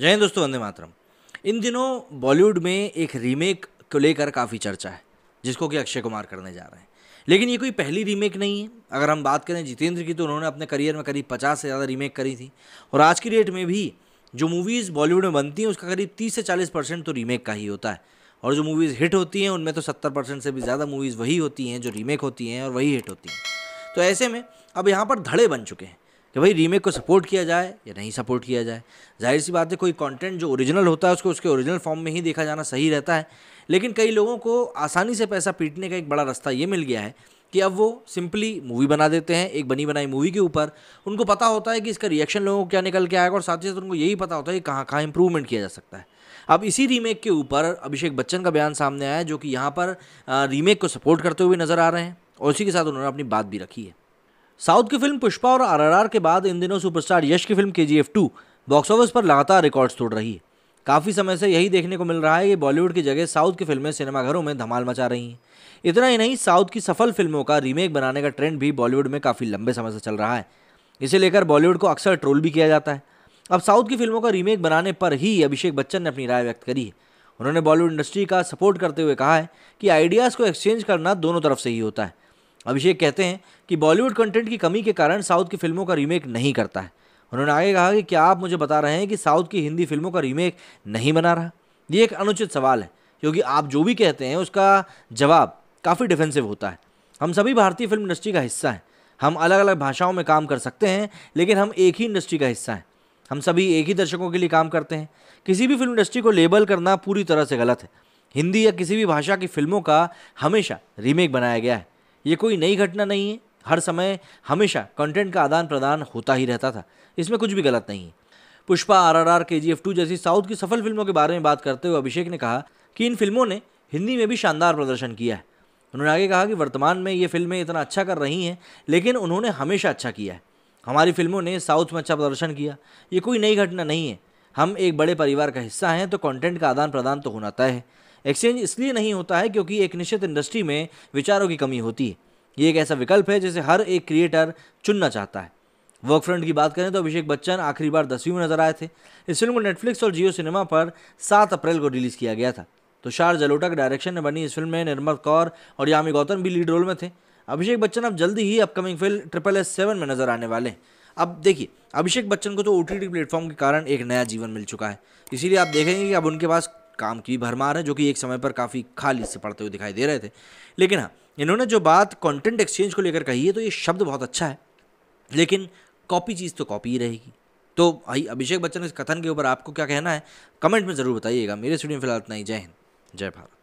जय हिंद दोस्तों वंदे मातरम इन दिनों बॉलीवुड में एक रीमेक को लेकर काफ़ी चर्चा है जिसको कि अक्षय कुमार करने जा रहे हैं लेकिन ये कोई पहली रीमेक नहीं है अगर हम बात करें जितेंद्र की तो उन्होंने अपने करियर में करीब पचास से ज़्यादा रीमेक करी थी और आज की डेट में भी जो मूवीज़ बॉलीवुड में बनती हैं उसका करीब तीस से चालीस परसेंट तो रीमेक का ही होता है और जो मूवीज़ हिट होती हैं उनमें तो सत्तर परसेंट से भी ज़्यादा मूवीज़ वही होती हैं जो रीमेक होती हैं और वही हिट होती हैं तो ऐसे में अब यहाँ पर धड़े बन चुके हैं कि भाई रीमेक को सपोर्ट किया जाए या नहीं सपोर्ट किया जाए जाहिर सी बात है कोई कंटेंट जो ओरिजिनल होता है उसको उसके ओरिजिनल फॉर्म में ही देखा जाना सही रहता है लेकिन कई लोगों को आसानी से पैसा पीटने का एक बड़ा रास्ता ये मिल गया है कि अब वो सिंपली मूवी बना देते हैं एक बनी बनाई मूवी के ऊपर उनको पता होता है कि इसका रिएक्शन लोगों को क्या निकल के आएगा और साथ ही साथ उनको यही पता होता है कि कहाँ कहाँ इंप्रूवमेंट किया जा सकता है अब इसी रीमेक के ऊपर अभिषेक बच्चन का बयान सामने आया जो कि यहाँ पर रीमेक को सपोर्ट करते हुए नज़र आ रहे हैं और उसी के साथ उन्होंने अपनी बात भी रखी है साउथ की फिल्म पुष्पा और आरआरआर के बाद इन दिनों सुपरस्टार यश की film F two box office पर लगातार रिकॉर्ड्स तोड़ रही है काफ़ी समय से यही देखने को मिल रहा है कि बॉलीवुड की जगह साउथ की फिल्में सिनेमाघरों में धमाल मचा रही हैं इतना ही नहीं साउथ की सफल फिल्मों का रीमेक बनाने का ट्रेंड भी बॉलीवुड में काफ़ी लंबे समय से चल रहा है इसे लेकर बॉलीवुड को अक्सर ट्रोल भी किया जाता है अब साउथ की फिल्मों का रीमेक बनाने पर ही अभिषेक बच्चन ने अपनी राय व्यक्त करी है उन्होंने बॉलीवुड इंडस्ट्री का सपोर्ट करते हुए कहा है कि आइडियाज़ को एक्सचेंज करना दोनों तरफ से ही होता है अभिषेक कहते हैं कि बॉलीवुड कंटेंट की कमी के कारण साउथ की फिल्मों का रीमेक नहीं करता है उन्होंने आगे कहा कि क्या आप मुझे बता रहे हैं कि साउथ की हिंदी फिल्मों का रीमेक नहीं बना रहा ये एक अनुचित सवाल है क्योंकि आप जो भी कहते हैं उसका जवाब काफ़ी डिफेंसिव होता है हम सभी भारतीय फिल्म इंडस्ट्री का हिस्सा हैं हम अलग अलग भाषाओं में काम कर सकते हैं लेकिन हम एक ही इंडस्ट्री का हिस्सा हैं हम सभी एक ही दर्शकों के लिए काम करते हैं किसी भी फिल्म इंडस्ट्री को लेबल करना पूरी तरह से गलत है हिंदी या किसी भी भाषा की फिल्मों का हमेशा रीमेक बनाया गया है ये कोई नई घटना नहीं है हर समय हमेशा कंटेंट का आदान प्रदान होता ही रहता था इसमें कुछ भी गलत नहीं है Pushpa are R R K G F two south साउथ की सफल फिल्मों के बारे में बात करते हुए अभिषेक ने कहा कि इन फिल्मों ने हिंदी में भी शानदार प्रदर्शन किया है उन्होंने आगे कहा कि वर्तमान में ये फिल्में इतना अच्छा कर रही हैं लेकिन उन्होंने हमेशा अच्छा किया है हमारी फिल्मों ने साउथ में अच्छा प्रदर्शन किया ये कोई नई घटना नहीं है हम एक बड़े परिवार का हिस्सा हैं तो कंटेंट का आदान प्रदान तो होना तय है एक्सचेंज इसलिए नहीं होता है क्योंकि एक निश्चित इंडस्ट्री में विचारों की कमी होती है ये एक ऐसा विकल्प है जिसे हर एक क्रिएटर चुनना चाहता है वर्क फ्रंट की बात करें तो अभिषेक बच्चन आखिरी बार दसवीं में नजर आए थे इस फिल्म को नेटफ्लिक्स और जियो सिनेमा पर सात अप्रैल को रिलीज़ किया गया था तो शार जलोटा के डायरेक्शन में बनी इस फिल्म में निर्मल कौर और यामी गौतम भी लीड रोल में थे अभिषेक बच्चन अब जल्दी ही upcoming film triple S seven में नजर आने वाले हैं अब देखिए अभिषेक बच्चन को तो ओ टी प्लेटफॉर्म के कारण एक नया जीवन मिल चुका है इसीलिए आप देखेंगे कि अब उनके पास काम की भरमार है जो कि एक समय पर काफ़ी खाली से पड़ते हुए दिखाई दे रहे थे लेकिन हाँ इन्होंने जो बात कंटेंट एक्सचेंज को लेकर कही है तो ये शब्द बहुत अच्छा है लेकिन कॉपी चीज़ तो कॉपी ही रहेगी तो भाई अभिषेक बच्चन इस कथन के ऊपर आपको क्या कहना है कमेंट में ज़रूर बताइएगा मेरे स्टूडियो में फिलहाल इतना ही जय हिंद जय भारत